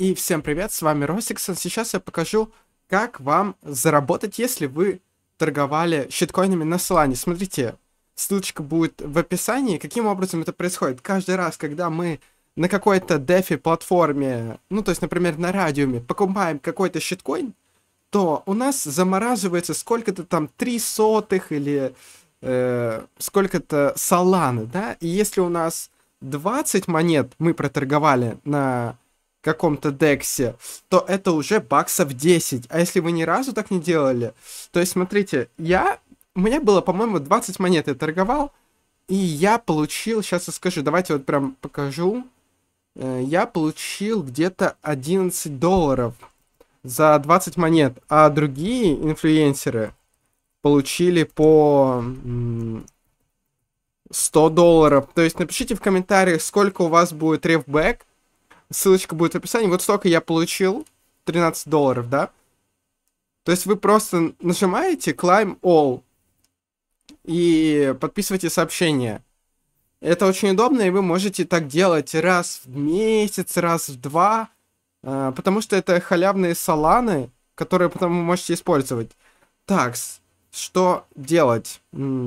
И всем привет, с вами Росиксон. Сейчас я покажу, как вам заработать, если вы торговали щиткоинами на Solana. Смотрите, ссылочка будет в описании. Каким образом это происходит? Каждый раз, когда мы на какой-то дефи платформе, ну то есть, например, на радиуме, покупаем какой-то щиткоин, то у нас замораживается сколько-то там три сотых или э, сколько-то саланы, да? И если у нас 20 монет мы проторговали на каком-то дексе, то это уже баксов 10. А если вы ни разу так не делали, то есть смотрите, я... У меня было, по-моему, 20 монет я торговал, и я получил, сейчас я скажу, давайте вот прям покажу. Э, я получил где-то 11 долларов за 20 монет, а другие инфлюенсеры получили по 100 долларов. То есть напишите в комментариях, сколько у вас будет рефбэк, ссылочка будет в описании. Вот столько я получил, 13 долларов, да? То есть вы просто нажимаете climb all и подписываете сообщение. Это очень удобно, и вы можете так делать раз в месяц, раз в два, э, потому что это халявные саланы, которые потом вы можете использовать. Так, что делать?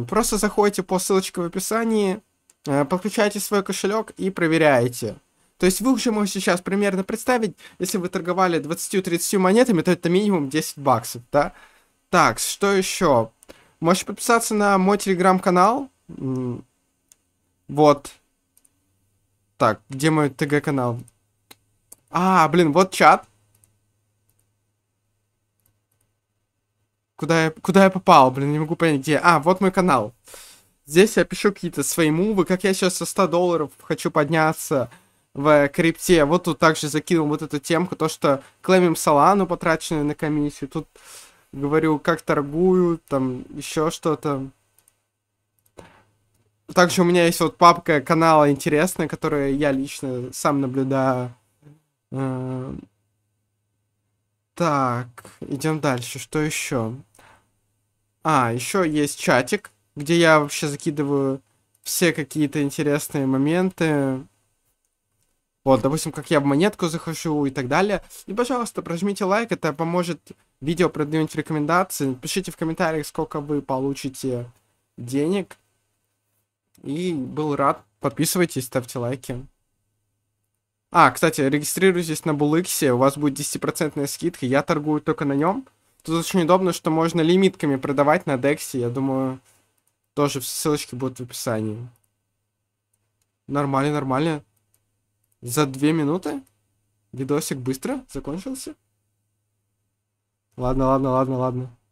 Просто заходите по ссылочке в описании, э, подключаете свой кошелек и проверяете. То есть вы уже можете сейчас примерно представить, если вы торговали 20-30 монетами, то это минимум 10 баксов, да? Так, что еще? Можете подписаться на мой телеграм-канал. Вот. Так, где мой ТГ-канал? А, блин, вот чат. Куда я, куда я попал, блин, не могу понять, где. А, вот мой канал. Здесь я пишу какие-то свои мувы, как я сейчас со 100 долларов хочу подняться в э, крипте. Вот тут также закинул вот эту темку, то, что клеймим салану потраченную на комиссию. Тут говорю, как торгую, там еще что-то. Также у меня есть вот папка канала «Интересно», которую я лично сам наблюдаю. Эм, так, идем дальше. Что еще? А, еще есть чатик, где я вообще закидываю все какие-то интересные моменты, вот, допустим, как я в монетку захожу и так далее. И, пожалуйста, прожмите лайк, это поможет видео продвинуть в рекомендации. Пишите в комментариях, сколько вы получите денег. И был рад. Подписывайтесь, ставьте лайки. А, кстати, регистрируйтесь на Булыксе, у вас будет 10% скидка, я торгую только на нем. Тут очень удобно, что можно лимитками продавать на Дексе, я думаю, тоже все ссылочки будут в описании. Нормально, нормально. За две минуты? Видосик быстро закончился? Ладно, ладно, ладно, ладно.